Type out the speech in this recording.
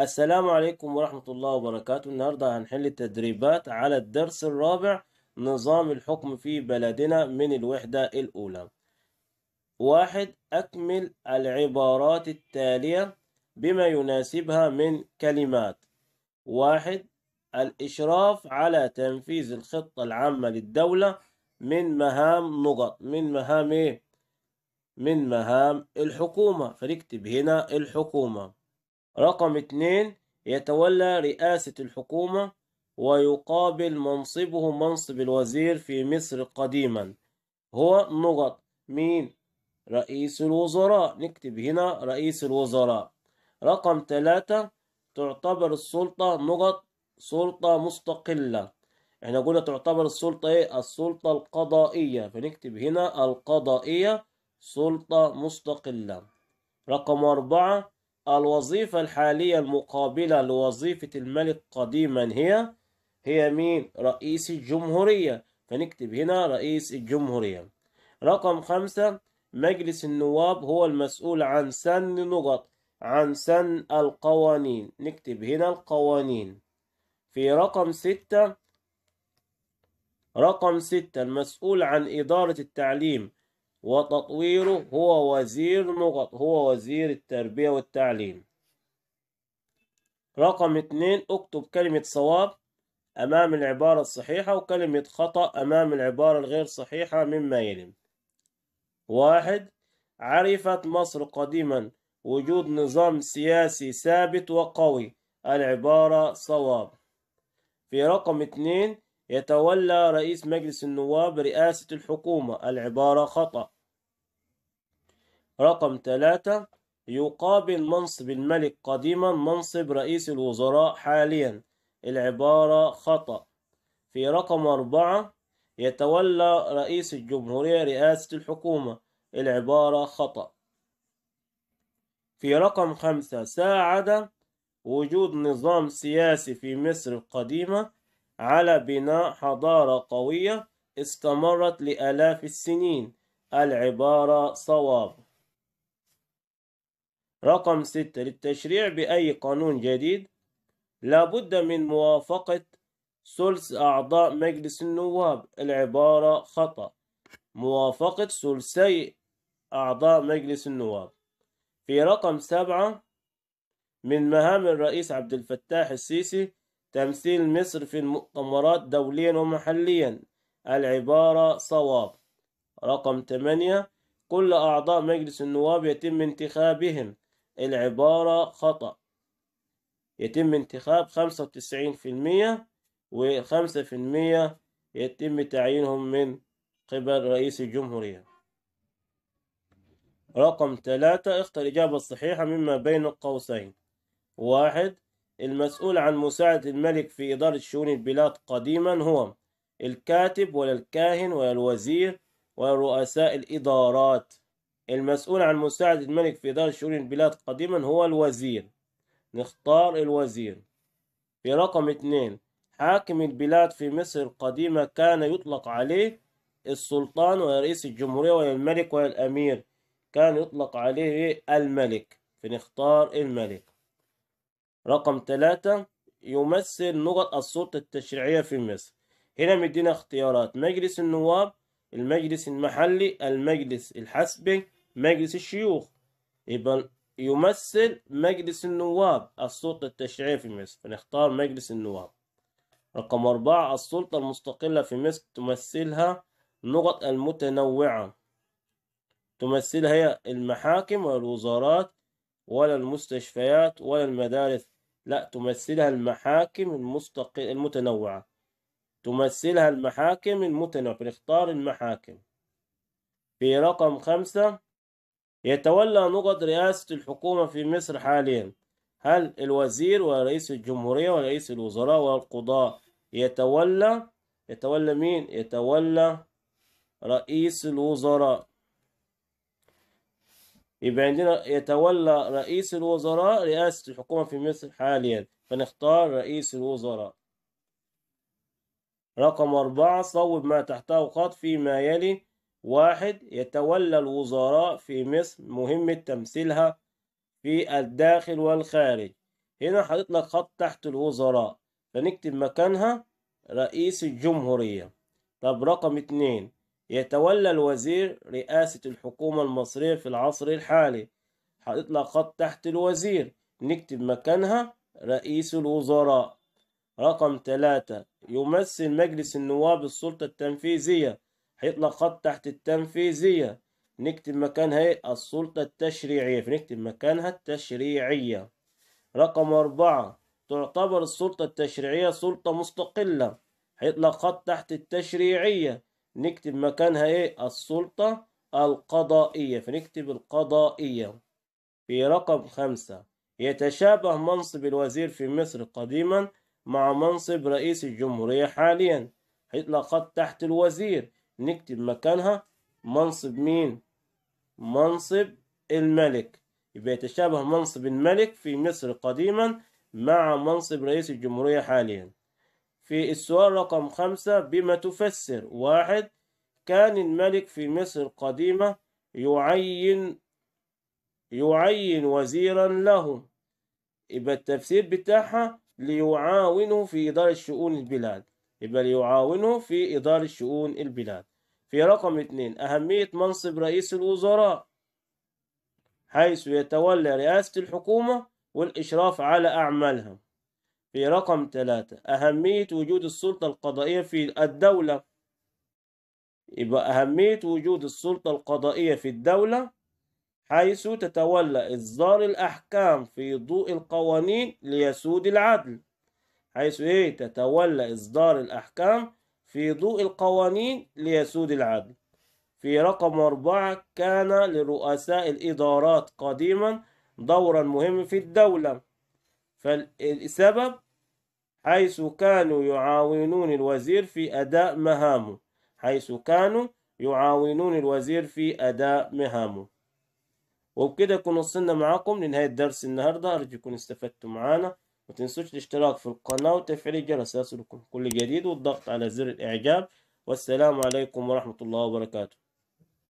السلام عليكم ورحمة الله وبركاته النهاردة هنحل التدريبات على الدرس الرابع نظام الحكم في بلدنا من الوحدة الأولى واحد أكمل العبارات التالية بما يناسبها من كلمات واحد الإشراف على تنفيذ الخطة العامة للدولة من مهام نقط من مهام إيه؟ من مهام الحكومة فنكتب هنا الحكومة رقم اثنين يتولى رئاسة الحكومة ويقابل منصبه منصب الوزير في مصر قديما هو نقط مين رئيس الوزراء نكتب هنا رئيس الوزراء رقم ثلاثة تعتبر السلطة نقط سلطة مستقلة احنا قلنا تعتبر السلطة ايه السلطة القضائية فنكتب هنا القضائية سلطة مستقلة رقم أربعة الوظيفة الحالية المقابلة لوظيفة الملك قديما هي هي مين رئيس الجمهورية فنكتب هنا رئيس الجمهورية رقم خمسة مجلس النواب هو المسؤول عن سن نقط عن سن القوانين نكتب هنا القوانين في رقم ستة رقم ستة المسؤول عن إدارة التعليم وتطويره هو وزير نقط هو وزير التربية والتعليم رقم اتنين اكتب كلمة صواب أمام العبارة الصحيحة وكلمة خطأ أمام العبارة الغير صحيحة مما يلم واحد عرفت مصر قديما وجود نظام سياسي ثابت وقوي العبارة صواب في رقم اتنين يتولى رئيس مجلس النواب رئاسة الحكومة العبارة خطأ رقم ثلاثة يقابل منصب الملك قديما منصب رئيس الوزراء حاليا العبارة خطأ في رقم أربعة يتولى رئيس الجمهورية رئاسة الحكومة العبارة خطأ في رقم خمسة ساعد وجود نظام سياسي في مصر القديمة على بناء حضارة قوية استمرت لآلاف السنين العبارة صواب رقم ستة للتشريع بأي قانون جديد لابد من موافقة ثلث أعضاء مجلس النواب العبارة خطأ موافقة ثلثي أعضاء مجلس النواب في رقم سبعة من مهام الرئيس عبد الفتاح السيسي تمثيل مصر في المؤتمرات دوليا ومحليا العبارة صواب رقم 8 كل أعضاء مجلس النواب يتم انتخابهم العبارة خطأ يتم انتخاب خمسة وتسعين في المية وخمسة في المية يتم تعيينهم من قبل رئيس الجمهورية رقم ثلاثة اختر الإجابة الصحيحة مما بين القوسين واحد المسؤول عن مساعدة الملك في إدارة شؤون البلاد قديما هو الكاتب ولا الكاهن ولا الوزير ولا رؤساء الإدارات المسؤول عن مساعدة الملك في إدارة شؤون البلاد قديما هو الوزير نختار الوزير في رقم اتنين حاكم البلاد في مصر القديمة كان يطلق عليه السلطان ورئيس الجمهورية والملك والأمير كان يطلق عليه الملك فنختار الملك رقم ثلاثة يمثل نقط السلطة التشريعية في مصر هنا مدينا اختيارات مجلس النواب المجلس المحلي المجلس الحسبي مجلس الشيوخ يبقى يمثل مجلس النواب السلطة التشريعية في مصر فنختار مجلس النواب رقم أربعة السلطة المستقلة في مصر تمثلها نقط المتنوعة تمثلها هي المحاكم ولا الوزارات ولا المستشفيات ولا المدارس لا تمثلها المحاكم المستقل المتنوعة تمثلها المحاكم المتنوعة فنختار المحاكم في رقم خمسة يتولى نقط رئاسة الحكومة في مصر حاليا هل الوزير ورئيس الجمهورية ورئيس الوزراء والقضاء يتولى يتولى مين يتولى رئيس الوزراء يبقى عندنا يتولى رئيس الوزراء رئاسة الحكومة في مصر حاليا فنختار رئيس الوزراء رقم أربعة صوب ما تحته خط فيما يلي واحد يتولى الوزراء في مصر مهمة تمثيلها في الداخل والخارج هنا حاطط لك خط تحت الوزراء فنكتب مكانها رئيس الجمهورية طب رقم اتنين يتولى الوزير رئاسة الحكومة المصرية في العصر الحالي حاطط لك خط تحت الوزير نكتب مكانها رئيس الوزراء رقم ثلاثة يمثل مجلس النواب السلطة التنفيذية هيطلع خط تحت التنفيذية نكتب مكانها ايه السلطة التشريعية فنكتب مكانها التشريعية رقم أربعة تعتبر السلطة التشريعية سلطة مستقلة هيطلع خط تحت التشريعية نكتب مكانها ايه السلطة القضائية فنكتب القضائية في رقم خمسة يتشابه منصب الوزير في مصر قديما مع منصب رئيس الجمهورية حاليا هيطلع خط تحت الوزير نكتب مكانها منصب مين منصب الملك يبقى يتشابه منصب الملك في مصر قديما مع منصب رئيس الجمهورية حاليا في السؤال رقم خمسة بما تفسر واحد كان الملك في مصر القديمة يعين يعين وزيرا له يبقى التفسير بتاعها ليعاونه في إدارة شؤون البلاد يبقى يعاونه في إدارة شؤون البلاد في رقم اتنين أهمية منصب رئيس الوزراء حيث يتولى رئاسة الحكومة والإشراف على أعمالها في رقم تلاتة أهمية وجود السلطة القضائية في الدولة يبقى أهمية وجود السلطة القضائية في الدولة حيث تتولى إصدار الأحكام في ضوء القوانين ليسود العدل حيث إيه تتولى إصدار الأحكام في ضوء القوانين ليسود العدل في رقم أربعة كان لرؤساء الإدارات قديما دورا مهما في الدولة فالسبب حيث كانوا يعاونون الوزير في أداء مهامه حيث كانوا يعاونون الوزير في أداء مهامه وبكده كنا وصلنا معاكم لنهاية درس النهاردة أرجو يكون استفدتم معانا وتنسوش الاشتراك في القناة وتفعيل الجرس ليصلكم كل جديد والضغط على زر الإعجاب والسلام عليكم ورحمة الله وبركاته